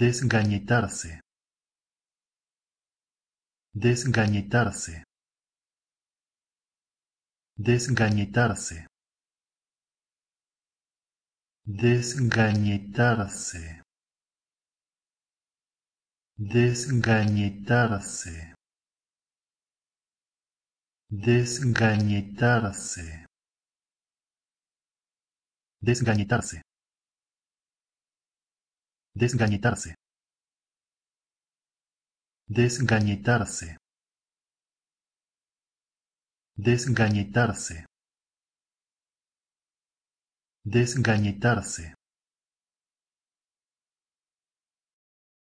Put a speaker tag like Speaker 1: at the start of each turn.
Speaker 1: Desgañitarse. Desgañitarse. Desgañitarse. Desgañitarse. Desgañitarse. Desgañitarse. Desgañitarse. Desgañitarse. Desgañitarse. Desgañitarse. Desgañitarse.